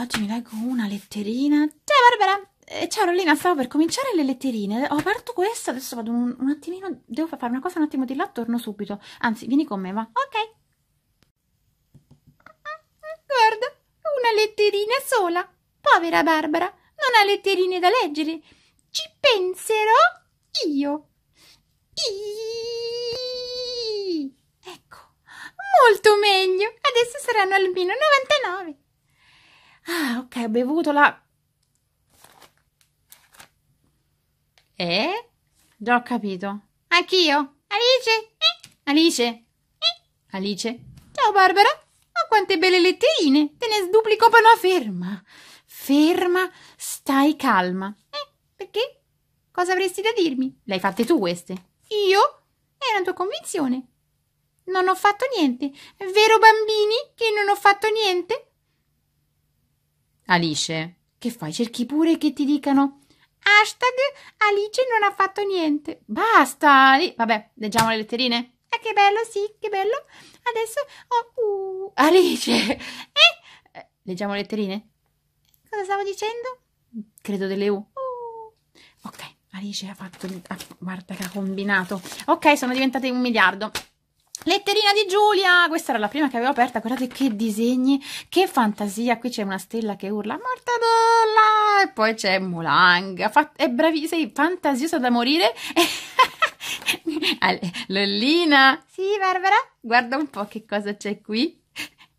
oggi mi leggo una letterina. Ciao Barbara! Eh, ciao Rollina, stavo per cominciare le letterine. Ho aperto questa, adesso vado un, un attimino, devo fare una cosa un attimo di là, torno subito. Anzi, vieni con me, va. Ok. Guarda, una letterina sola. Povera Barbara, non ha letterine da leggere. Ci penserò io. Iii. Ecco, molto meglio. Adesso saranno almeno 99. Ah, ok, ho bevuto la... Eh? Già ho capito. Anch'io. Alice? Eh? Alice? Eh? Alice? Ciao Barbara. Ma quante belle letterine. Te ne sduplico per ferma. Ferma, stai calma. Eh? Perché? Cosa avresti da dirmi? Le hai fatte tu queste. Io? È una tua convinzione. Non ho fatto niente. È Vero bambini che non ho fatto niente? Alice, che fai? Cerchi pure che ti dicano hashtag Alice non ha fatto niente. Basta! Vabbè, leggiamo le letterine. Ah, che bello, sì, che bello. Adesso, oh, uh, Alice! Eh? eh? Leggiamo le letterine? Cosa stavo dicendo? Credo delle U. Uh. Ok, Alice ha fatto... Ah, guarda che ha combinato. Ok, sono diventate un miliardo. Letterina di Giulia, questa era la prima che avevo aperta, guardate che disegni, che fantasia, qui c'è una stella che urla Mortadella e poi c'è Mulanga, è bravissima, sei fantasiosa da morire. Lollina, sì Barbara, guarda un po' che cosa c'è qui.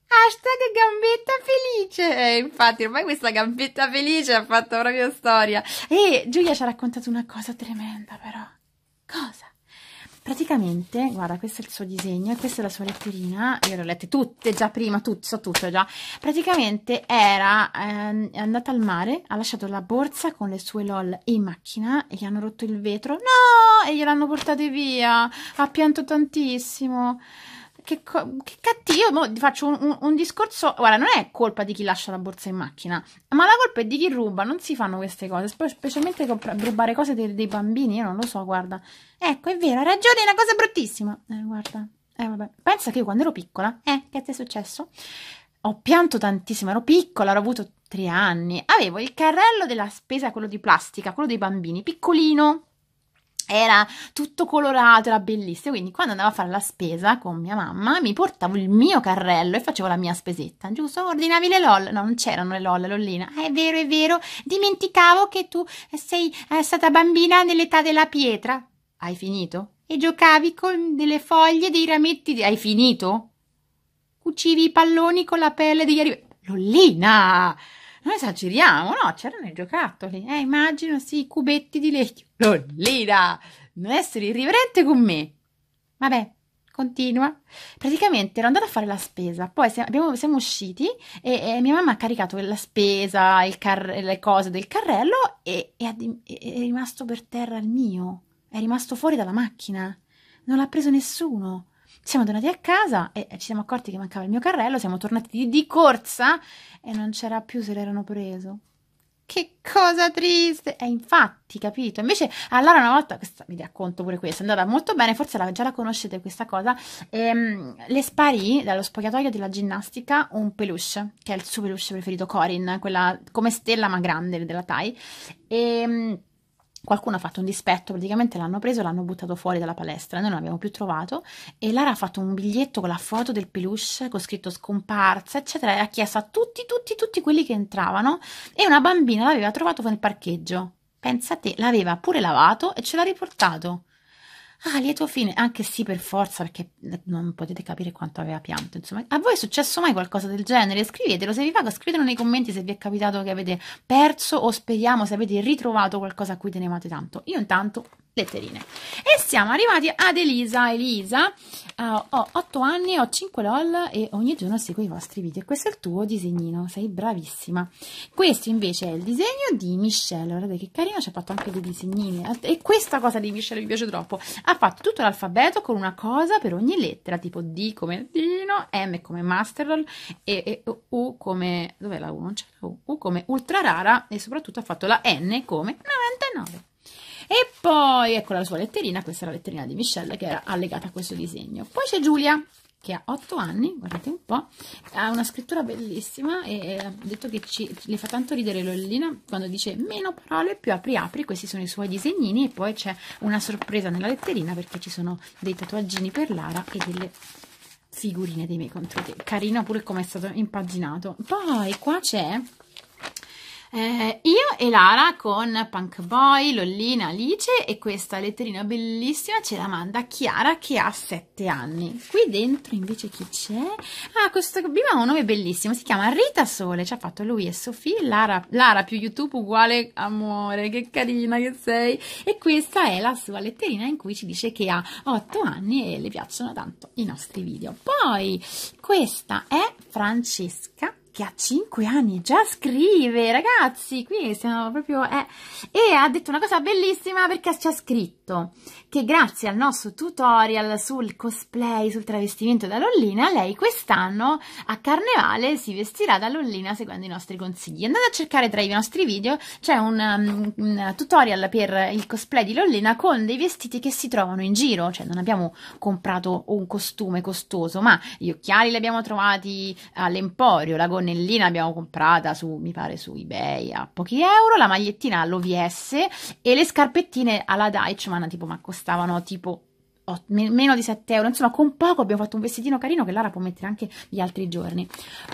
Hashtag gambetta felice! Eh, infatti, ormai questa gambetta felice ha fatto proprio storia. E Giulia ci ha raccontato una cosa tremenda, però. Cosa? praticamente guarda questo è il suo disegno e questa è la sua letterina io le ho lette tutte già prima tutto, so tutto già praticamente era ehm, è andata al mare ha lasciato la borsa con le sue lol in macchina e gli hanno rotto il vetro no e gliel'hanno portate via ha pianto tantissimo che, che cattivo. Mo faccio un, un, un, discorso. Guarda, non è colpa di chi lascia la borsa in macchina, ma la colpa è di chi ruba. Non si fanno queste cose, specialmente rubare cose dei, dei bambini. Io non lo so, guarda. Ecco, è vero, ha ragione, è una cosa bruttissima. Eh, guarda. Eh, vabbè. Pensa che io quando ero piccola, eh, che ti è successo? Ho pianto tantissimo, ero piccola, ero avuto tre anni. Avevo il carrello della spesa, quello di plastica, quello dei bambini, piccolino era tutto colorato, era bellissimo. Quindi, quando andavo a fare la spesa con mia mamma, mi portavo il mio carrello e facevo la mia spesetta, giusto? Ordinavi le LOL. No, non c'erano le LOL, Lollina. Ah, è vero, è vero. Dimenticavo che tu eh, sei eh, stata bambina nell'età della pietra. Hai finito? E giocavi con delle foglie, dei rametti. Di... Hai finito? Cucivi i palloni con la pelle degli arrivi. Lollina! Non esageriamo, no? C'erano i giocattoli. Eh, immagino, sì, i cubetti di legno. Lollita, non essere irriverente con me. Vabbè, continua. Praticamente ero andata a fare la spesa, poi abbiamo, siamo usciti e, e, mia mamma ha caricato la spesa, car- le cose del carrello e, e, è rimasto per terra il mio. È rimasto fuori dalla macchina. Non l'ha preso nessuno. Siamo tornati a casa e ci siamo accorti che mancava il mio carrello, siamo tornati di, di corsa e non c'era più se l'erano preso. Che cosa triste! E eh, infatti, capito? Invece, allora una volta, questa, vi racconto pure questa, è andata molto bene, forse la, già la conoscete questa cosa, ehm, le sparì dallo spogliatoio della ginnastica un peluche, che è il suo peluche preferito, Corin, quella come stella ma grande della Thai, e ehm, qualcuno ha fatto un dispetto, praticamente l'hanno preso e l'hanno buttato fuori dalla palestra, noi non l'abbiamo più trovato e Lara ha fatto un biglietto con la foto del peluche con scritto scomparsa, eccetera, e ha chiesto a tutti, tutti, tutti quelli che entravano e una bambina l'aveva trovato nel parcheggio. Pensa a te, l'aveva pure lavato e ce l'ha riportato. Ah, lieto fine, anche sì per forza, perché non potete capire quanto aveva pianto, insomma. A voi è successo mai qualcosa del genere? Scrivetelo, se vi va, scrivetelo nei commenti se vi è capitato che avete perso o speriamo se avete ritrovato qualcosa a cui tenevate tanto. Io intanto letterine. E siamo arrivati ad Elisa. Elisa, uh, ho 8 anni, ho 5 LOL e ogni giorno seguo i vostri video. Questo è il tuo disegnino, sei bravissima. Questo invece è il disegno di Michelle. Guardate che carino, ci ha fatto anche dei disegnini. E questa cosa di Michelle mi piace troppo. Ha fatto tutto l'alfabeto con una cosa per ogni lettera, tipo D come Dino, M come Masterroll e, e U come... dov'è la U? Non c'è la U. U come ultra rara e soprattutto ha fatto la N come 99. E poi, ecco la sua letterina, questa è la letterina di Michelle che era allegata a questo disegno. Poi c'è Giulia, che ha 8 anni, guardate un po', ha una scrittura bellissima e ha detto che ci, le fa tanto ridere Lollina quando dice meno parole più apri apri, questi sono i suoi disegnini e poi c'è una sorpresa nella letterina perché ci sono dei tatuaggini per Lara e delle figurine dei miei contro te, carino pure come è stato impaginato. Poi qua c'è eh, io e Lara con Punk Boy, Lollina, Alice e questa letterina bellissima ce la manda Chiara che ha 7 anni. Qui dentro invece chi c'è? Ah, questo bimbo ha un nome bellissimo, si chiama Rita Sole, ci ha fatto lui e Sofì, Lara, Lara più YouTube uguale amore, che carina che sei. E questa è la sua letterina in cui ci dice che ha 8 anni e le piacciono tanto i nostri video. Poi questa è Francesca che ha 5 anni già scrive, ragazzi, qui siamo proprio... Eh. E ha detto una cosa bellissima perché ci ha scritto che grazie al nostro tutorial sul cosplay, sul travestimento da Lollina, lei quest'anno a Carnevale si vestirà da Lollina seguendo i nostri consigli. Andate a cercare tra i nostri video, c'è un, um, un tutorial per il cosplay di Lollina con dei vestiti che si trovano in giro, cioè non abbiamo comprato un costume costoso, ma gli occhiali li abbiamo trovati all'emporio, la gonna gonnellina abbiamo comprata su, mi pare, su eBay a pochi euro, la magliettina all'OVS e le scarpettine alla Deichmann, tipo, ma costavano tipo meno di 7 euro, insomma con poco abbiamo fatto un vestitino carino che Lara può mettere anche gli altri giorni.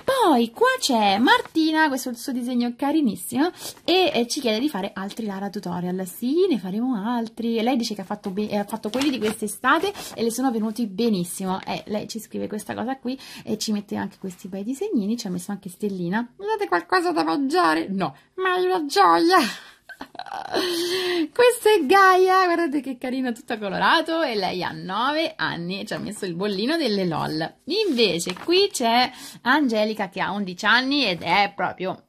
Poi qua c'è Martina, questo è il suo disegno carinissimo e eh, ci chiede di fare altri Lara tutorial, sì ne faremo altri, lei dice che ha fatto, ha fatto quelli di quest'estate e le sono venuti benissimo, eh, lei ci scrive questa cosa qui e ci mette anche questi bei disegnini, ci ha messo anche Stellina, mi date qualcosa da mangiare? No, ma è una gioia! questo è Gaia, guardate che carino tutta colorato e lei ha 9 anni e ci ha messo il bollino delle LOL. Invece qui c'è Angelica che ha 11 anni ed è proprio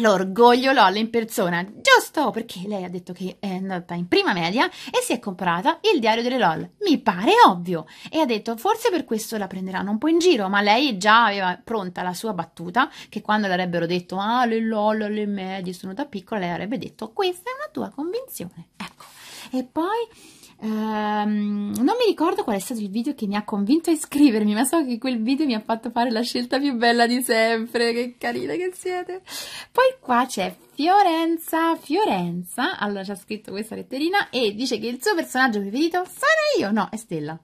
L'orgoglio LOL in persona, giusto perché lei ha detto che è andata in prima media e si è comprata il diario delle LOL. Mi pare ovvio. E ha detto forse per questo la prenderanno un po' in giro, ma lei già aveva pronta la sua battuta che quando le avrebbero detto ah le LOL, le medie sono da piccola, lei avrebbe detto questa è una tua convinzione. Ecco. E poi Ehm, non mi ricordo qual è stato il video che mi ha convinto a iscrivermi, ma so che quel video mi ha fatto fare la scelta più bella di sempre. Che carina che siete! Poi qua c'è Fiorenza, Fiorenza, allora ci ha scritto questa letterina e dice che il suo personaggio preferito sarei io, no, è Stella.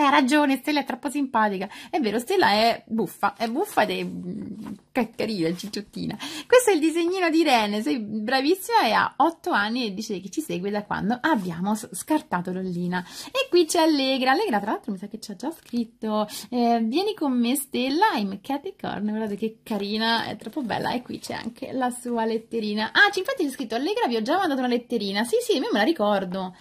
Eh, hai ragione, Stella è troppo simpatica. È vero, Stella è buffa, è buffa ed è mm, caccarina, cicciottina. Questo è il disegnino di Irene, sei bravissima e ha 8 anni e dice che ci segue da quando abbiamo scartato Lollina. E qui c'è Allegra, Allegra tra l'altro mi sa che ci ha già scritto, eh, vieni con me Stella, I'm Katy Corn, guardate che carina, è troppo bella. E qui c'è anche la sua letterina. Ah, infatti c'è scritto Allegra, vi ho già mandato una letterina. Sì, sì, io me la ricordo.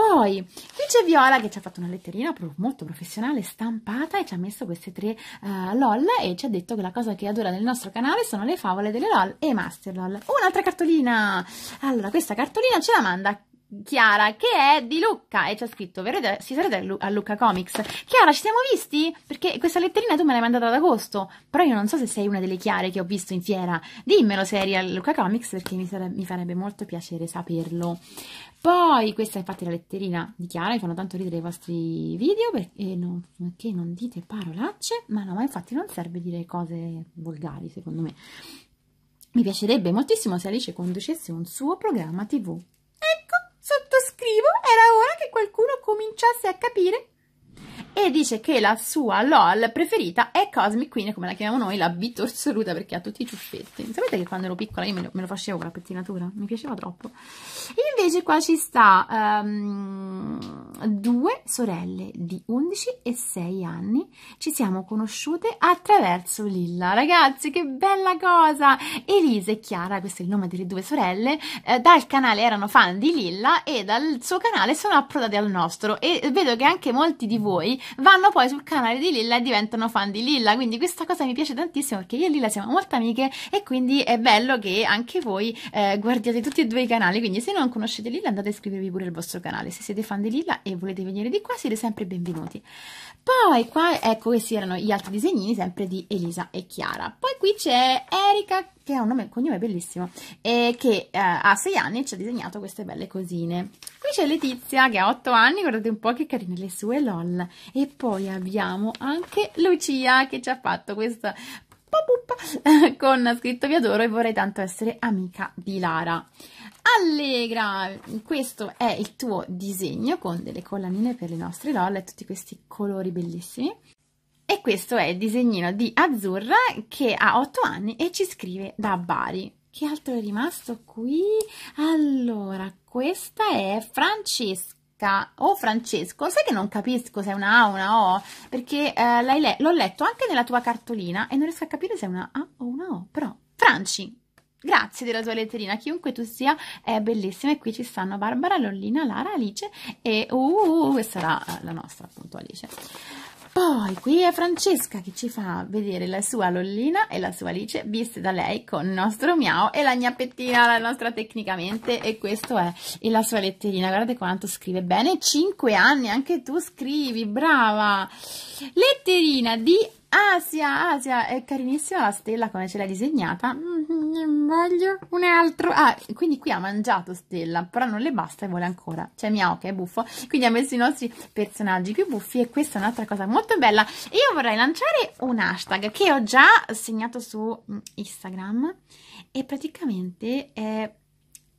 Poi qui c'è Viola che ci ha fatto una letterina molto professionale, stampata e ci ha messo queste tre uh, LOL e ci ha detto che la cosa che adora nel nostro canale sono le favole delle LOL e Master LOL. Un'altra cartolina! Allora, questa cartolina ce la manda Chiara che è di Lucca e c'è scritto, scritto si sarete a Lucca Comics Chiara ci siamo visti? perché questa letterina tu me l'hai mandata ad agosto però io non so se sei una delle Chiare che ho visto in fiera dimmelo se eri a Lucca Comics perché mi, sare- mi farebbe molto piacere saperlo poi questa è infatti la letterina di Chiara mi fanno tanto ridere i vostri video perché non, perché non dite parolacce ma no ma infatti non serve dire cose volgari secondo me mi piacerebbe moltissimo se Alice conducesse un suo programma tv primo era ora che qualcuno cominciasse a capire e dice che la sua LOL preferita è Cosmic Queen, come la chiamiamo noi, la B torsoluta perché ha tutti i ciuffetti. Sapete che quando ero piccola io me lo, me lo facevo con la pettinatura? Mi piaceva troppo. E invece qua ci sta um, due sorelle di 11 e 6 anni. Ci siamo conosciute attraverso Lilla. Ragazzi, che bella cosa! Elisa e Chiara, questo è il nome delle due sorelle, eh, dal canale erano fan di Lilla e dal suo canale sono approdate al nostro. E vedo che anche molti di voi vanno poi sul canale di Lilla e diventano fan di Lilla. Quindi questa cosa mi piace tantissimo perché io e Lilla siamo molto amiche e quindi è bello che anche voi eh, guardiate tutti e due i canali. Quindi se non conoscete Lilla andate a iscrivervi pure al vostro canale. Se siete fan di Lilla e volete venire di qua siete sempre benvenuti. Poi qua ecco questi erano gli altri disegnini sempre di Elisa e Chiara. Poi qui c'è Erika che ha un nome, un cognome bellissimo, e che eh, ha 6 anni e ci ha disegnato queste belle cosine. Qui c'è Letizia che ha 8 anni, guardate un po' che carine le sue LOL. E poi abbiamo anche Lucia che ci ha fatto questa eh, con scritto vi adoro e vorrei tanto essere amica di Lara. Allegra, questo è il tuo disegno con delle collanine per le nostre LOL e tutti questi colori bellissimi. E questo è il disegnino di Azzurra che ha 8 anni e ci scrive da Bari. Che altro è rimasto qui? Allora, questa è Francesca o oh, Francesco, sai che non capisco se è una A o una O, perché eh, le l'ho letto anche nella tua cartolina e non riesco a capire se è una A o una O, però Franci, grazie della tua letterina, chiunque tu sia è bellissima e qui ci stanno Barbara, Lollina, Lara, Alice e uh, questa era eh, la nostra appunto Alice. Poi qui è Francesca che ci fa vedere la sua lollina e la sua alice viste da lei con il nostro miau e la gnappettina, la nostra tecnicamente e questo è e la sua letterina. Guardate quanto scrive bene, 5 anni, anche tu scrivi, brava! Letterina di Asia, Asia, è carinissima la Stella come ce l'ha disegnata. Mm, mm-hmm, voglio un altro. Ah, quindi qui ha mangiato Stella, però non le basta e vuole ancora. Cioè, miau, che è buffo. Quindi ha messo i nostri personaggi più buffi e questa è un'altra cosa molto bella. Io vorrei lanciare un hashtag che ho già segnato su mm, Instagram e praticamente è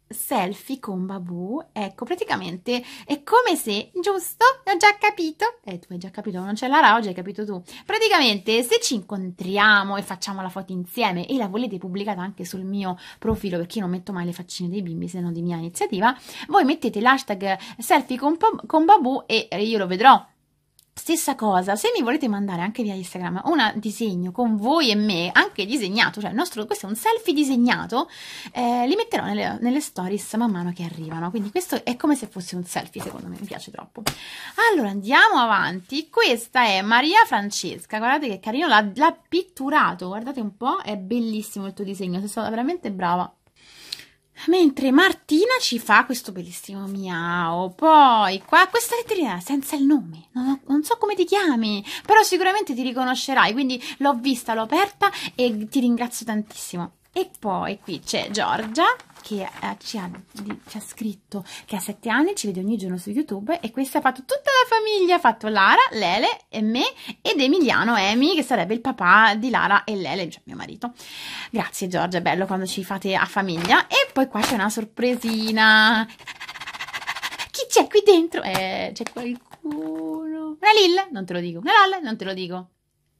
selfie con Babu, ecco, praticamente è come se, giusto? Ho già capito. Eh, tu hai già capito, non c'è la Rao, hai capito tu. Praticamente, se ci incontriamo e facciamo la foto insieme e la volete pubblicata anche sul mio profilo, perché io non metto mai le faccine dei bimbi, se non di mia iniziativa, voi mettete l'hashtag selfie con, con Babu e eh, io lo vedrò Stessa cosa, se mi volete mandare anche via Instagram un disegno con voi e me, anche disegnato, cioè il nostro, questo è un selfie disegnato, eh, li metterò nelle, nelle, stories man mano che arrivano, quindi questo è come se fosse un selfie, secondo me, mi piace troppo. Allora, andiamo avanti, questa è Maria Francesca, guardate che carino, l'ha, pitturato, guardate un po', è bellissimo il tuo disegno, sei stata veramente brava, Mentre Martina ci fa questo bellissimo miau. Poi qua, questa letterina senza il nome, non, ho, non, so come ti chiami, però sicuramente ti riconoscerai. Quindi l'ho vista, l'ho aperta e ti ringrazio tantissimo. E poi qui c'è Giorgia che eh, ci, ha, ci, ha, scritto che ha sette anni, ci vede ogni giorno su YouTube e questa ha fatto tutta la famiglia, ha fatto Lara, Lele e me ed Emiliano Emi che sarebbe il papà di Lara e Lele, cioè mio marito. Grazie Giorgia, è bello quando ci fate a famiglia. E poi qua c'è una sorpresina. Chi c'è qui dentro? Eh, c'è qualcuno. Una Lil, non te lo dico. Una Lalla, non te lo dico.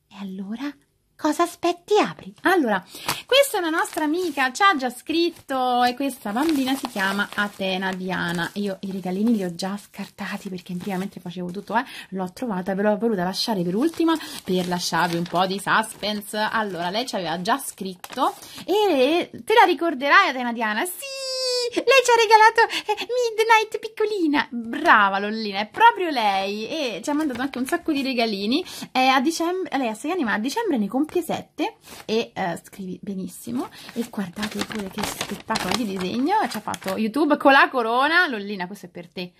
E allora? Cosa aspetti? Apri. Allora, questa è una nostra amica, ci ha già scritto e questa bambina si chiama Atena Diana. Io i regalini li ho già scartati perché prima mentre facevo tutto, eh, l'ho trovata, ve l'ho voluta lasciare per ultima per lasciarvi un po' di suspense. Allora, lei ci aveva già scritto e te la ricorderai Atena Diana? Sì! lei ci ha regalato eh, Midnight piccolina. Brava Lollina, è proprio lei. E ci ha mandato anche un sacco di regalini. Eh, a dicembre, lei ha 6 anni, ma a dicembre ne compie 7. E eh, scrivi benissimo. E guardate pure che spettacolo di disegno. Ci ha fatto YouTube con la corona. Lollina, questo è per te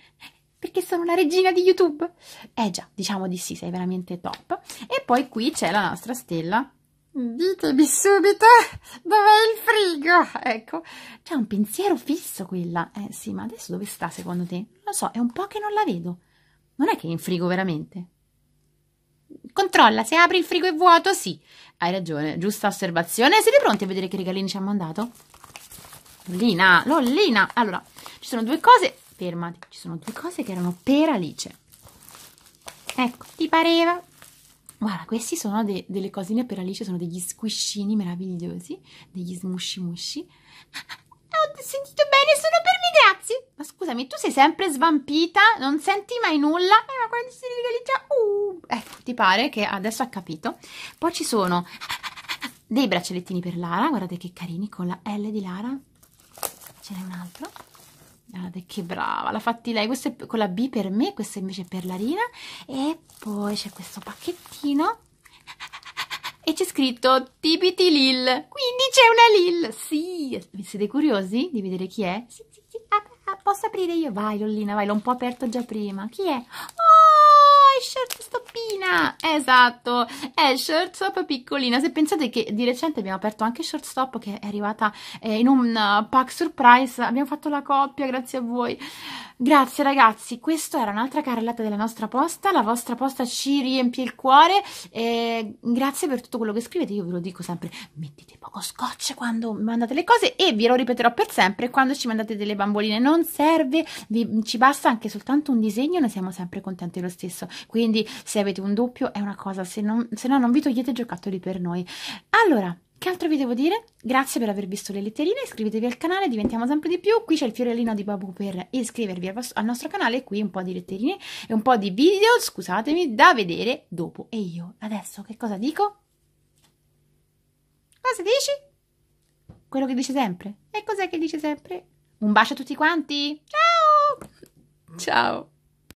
perché sono la regina di YouTube. Eh già, diciamo di sì, sei veramente top. E poi qui c'è la nostra stella ditemi subito eh, dov'è il frigo ecco c'è un pensiero fisso quella eh sì ma adesso dove sta secondo te non lo so è un po' che non la vedo non è che è in frigo veramente controlla se apri il frigo è vuoto sì hai ragione giusta osservazione siete pronti a vedere che regalini ci ha mandato Lollina Lollina allora ci sono due cose fermati ci sono due cose che erano per Alice ecco ti pareva Guarda, questi sono de delle cosine per Alice, sono degli squiscini meravigliosi, degli smusci musci. Ah, ho sentito bene, sono per me, grazie. Ma scusami, tu sei sempre svampita, non senti mai nulla. Ah, quando si legalizza, uh. Ecco, ti pare che adesso ha capito. Poi ci sono dei braccialettini per Lara, guardate che carini, con la L di Lara. Ce n'è un altro. Guardate ah, che brava, l'ha fatti lei, questa è con la B per me, questa invece è per Larina e poi c'è questo pacchettino e c'è scritto Tibiti Lil, quindi c'è una Lil, sì, siete curiosi di vedere chi è? Sì, sì, sì, ah, ah, posso aprire io? Vai Lollina, vai, l'ho un po' aperto già prima, chi è? Oh, è Short eh, esatto, è eh, Shortstop piccolina. Se pensate che di recente abbiamo aperto anche Shortstop che è arrivata eh, in un eh, pack surprise, abbiamo fatto la coppia grazie a voi. Grazie ragazzi, questa era un'altra carrellata della nostra posta, la vostra posta ci riempie il cuore e grazie per tutto quello che scrivete, io ve lo dico sempre, mettete poco scotch quando mandate le cose e ve lo ripeterò per sempre quando ci mandate delle bamboline, non serve, vi, ci basta anche soltanto un disegno, noi siamo sempre contenti lo stesso, quindi se avete un doppio è una cosa, se, non, se no non vi togliete giocattoli per noi. Allora, che altro vi devo dire? Grazie per aver visto le letterine, iscrivetevi al canale, diventiamo sempre di più. Qui c'è il fiorellino di Babu per iscrivervi al, vostro, al nostro canale, qui un po' di letterine e un po' di video, scusatemi, da vedere dopo. E io adesso che cosa dico? Cosa dici? Quello che dice sempre. E cos'è che dice sempre? Un bacio a tutti quanti. Ciao! Ciao!